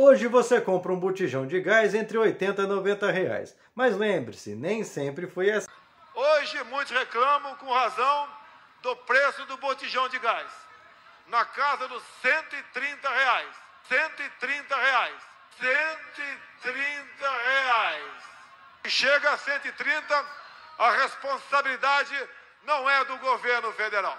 Hoje você compra um botijão de gás entre 80 e 90 reais. Mas lembre-se, nem sempre foi assim. Hoje muitos reclamam com razão do preço do botijão de gás. Na casa dos 130 reais. 130 reais. 130 reais. Chega a 130, a responsabilidade não é do governo federal.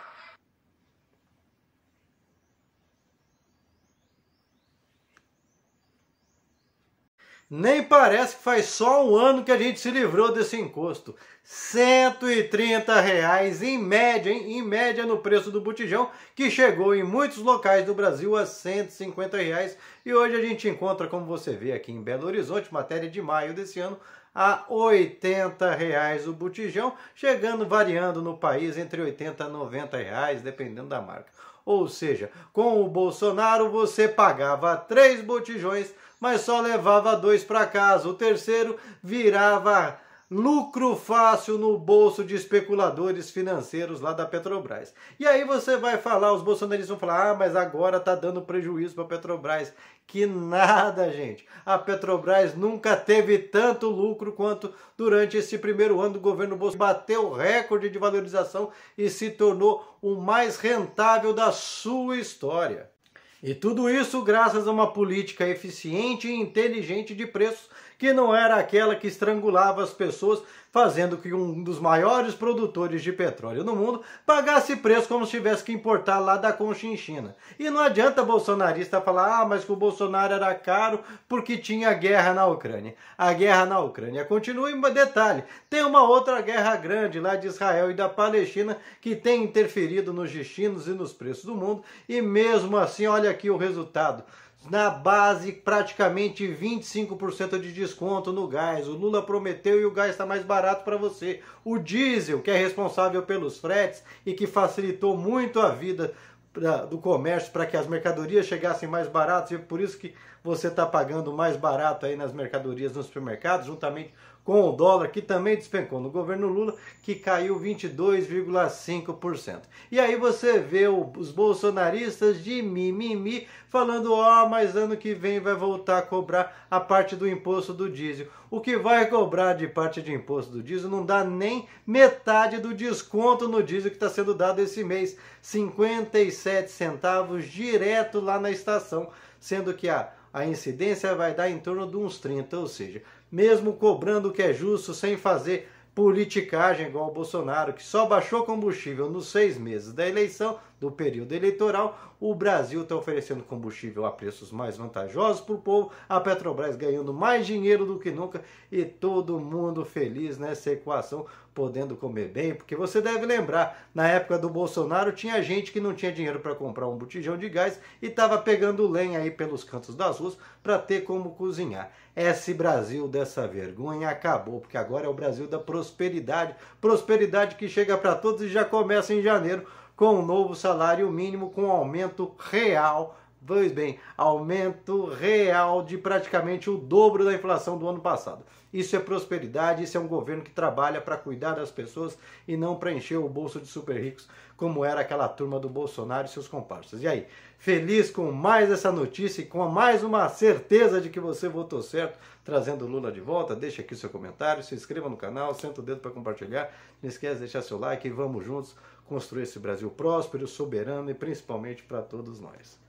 Nem parece que faz só um ano que a gente se livrou desse encosto. 130 reais em média, hein? em média no preço do botijão, que chegou em muitos locais do Brasil a 150 reais. E hoje a gente encontra, como você vê aqui em Belo Horizonte, matéria de maio desse ano, a 80 reais o botijão, chegando variando no país entre 80 e 90 reais, dependendo da marca. Ou seja, com o Bolsonaro você pagava três botijões, mas só levava dois para casa. O terceiro virava lucro fácil no bolso de especuladores financeiros lá da Petrobras. E aí você vai falar, os bolsonaristas vão falar: "Ah, mas agora tá dando prejuízo para a Petrobras". Que nada, gente. A Petrobras nunca teve tanto lucro quanto durante esse primeiro ano do governo Bolsonaro. Bateu recorde de valorização e se tornou o mais rentável da sua história. E tudo isso graças a uma política eficiente e inteligente de preços que não era aquela que estrangulava as pessoas, fazendo que um dos maiores produtores de petróleo no mundo pagasse preço como se tivesse que importar lá da Conchinchina. E não adianta bolsonarista falar, ah, mas que o Bolsonaro era caro porque tinha guerra na Ucrânia. A guerra na Ucrânia continua, em detalhe, tem uma outra guerra grande lá de Israel e da Palestina que tem interferido nos destinos e nos preços do mundo, e mesmo assim, olha aqui o resultado na base praticamente 25% de desconto no gás. O Lula prometeu e o gás está mais barato para você. O diesel, que é responsável pelos fretes e que facilitou muito a vida pra, do comércio para que as mercadorias chegassem mais baratas e é por isso que você está pagando mais barato aí nas mercadorias nos supermercados, juntamente com o dólar, que também despencou no governo Lula, que caiu 22,5%. E aí você vê os bolsonaristas de mimimi falando: ó, oh, mas ano que vem vai voltar a cobrar a parte do imposto do diesel. O que vai cobrar de parte de imposto do diesel não dá nem metade do desconto no diesel que está sendo dado esse mês: 57 centavos direto lá na estação, sendo que a a incidência vai dar em torno de uns 30, ou seja, mesmo cobrando o que é justo, sem fazer politicagem igual o Bolsonaro, que só baixou combustível nos seis meses da eleição, do período eleitoral, o Brasil está oferecendo combustível a preços mais vantajosos para o povo, a Petrobras ganhando mais dinheiro do que nunca e todo mundo feliz nessa equação, podendo comer bem, porque você deve lembrar, na época do Bolsonaro tinha gente que não tinha dinheiro para comprar um botijão de gás e estava pegando lenha aí pelos cantos das ruas para ter como cozinhar. Esse Brasil dessa vergonha acabou, porque agora é o Brasil da prosperidade, prosperidade que chega para todos e já começa em janeiro com o novo salário mínimo com aumento real Pois bem, aumento real de praticamente o dobro da inflação do ano passado. Isso é prosperidade, isso é um governo que trabalha para cuidar das pessoas e não para encher o bolso de super ricos, como era aquela turma do Bolsonaro e seus comparsas. E aí, feliz com mais essa notícia e com mais uma certeza de que você votou certo, trazendo Lula de volta? Deixa aqui seu comentário, se inscreva no canal, senta o dedo para compartilhar, não esquece de deixar seu like e vamos juntos construir esse Brasil próspero, soberano e principalmente para todos nós.